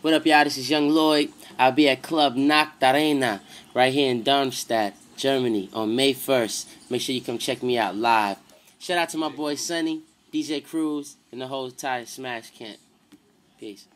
What up, y'all? This is Young Lloyd. I'll be at Club Nachtarena right here in Darmstadt, Germany on May 1st. Make sure you come check me out live. Shout out to my boy Sunny, DJ Cruz, and the whole entire Smash Camp. Peace.